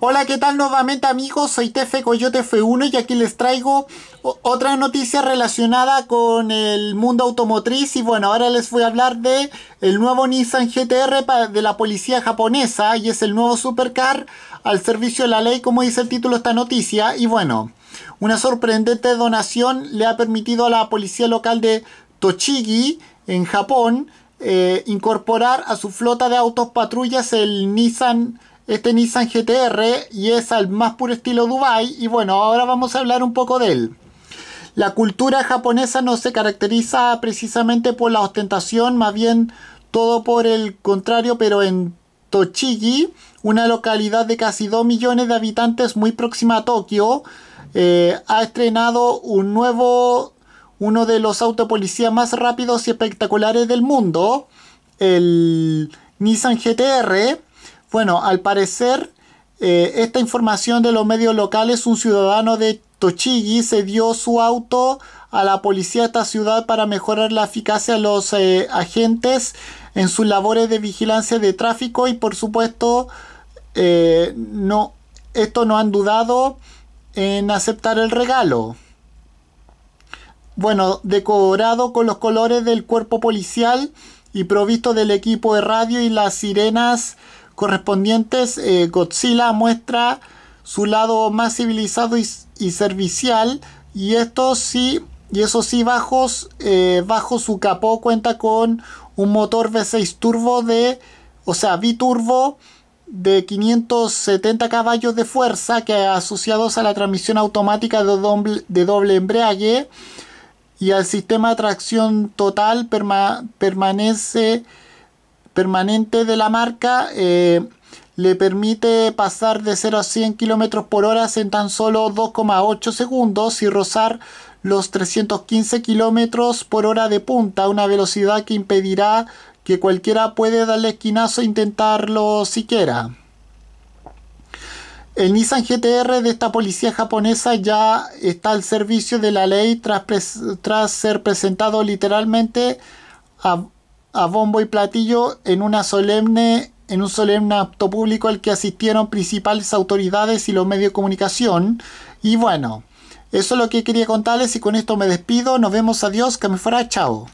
Hola, ¿qué tal nuevamente amigos? Soy Tefe Coyote F1 y aquí les traigo otra noticia relacionada con el mundo automotriz y bueno, ahora les voy a hablar de el nuevo Nissan GTR de la policía japonesa y es el nuevo supercar al servicio de la ley, como dice el título de esta noticia y bueno, una sorprendente donación le ha permitido a la policía local de Tochigi en Japón eh, incorporar a su flota de autos patrullas el Nissan este Nissan GTR y es al más puro estilo Dubai y bueno, ahora vamos a hablar un poco de él. La cultura japonesa no se caracteriza precisamente por la ostentación, más bien todo por el contrario, pero en Tochigi, una localidad de casi 2 millones de habitantes muy próxima a Tokio, eh, ha estrenado un nuevo, uno de los autopolicías más rápidos y espectaculares del mundo, el Nissan GTR, bueno, al parecer, eh, esta información de los medios locales, un ciudadano de Tochigi se dio su auto a la policía de esta ciudad para mejorar la eficacia de los eh, agentes en sus labores de vigilancia de tráfico y por supuesto eh, no, esto no han dudado en aceptar el regalo. Bueno, decorado con los colores del cuerpo policial y provisto del equipo de radio y las sirenas correspondientes, eh, Godzilla muestra su lado más civilizado y, servicial y esto sí y eso sí bajos, eh, bajo su capó cuenta con un motor V6 turbo de o sea biturbo de 570 caballos de fuerza que asociados a la transmisión automática de doble, de doble embrague y al sistema de tracción total permanece permanente de la marca eh, le permite pasar de 0 a 100 km por hora en tan solo 2,8 segundos y rozar los 315 km por hora de punta, una velocidad que impedirá que cualquiera puede darle esquinazo e intentarlo siquiera. El Nissan GTR de esta policía japonesa ya está al servicio de la ley tras, tras ser presentado literalmente a, a bombo y platillo en una solemne en un solemne acto público al que asistieron principales autoridades y los medios de comunicación. Y bueno, eso es lo que quería contarles y con esto me despido. Nos vemos, adiós, que me fuera, chao.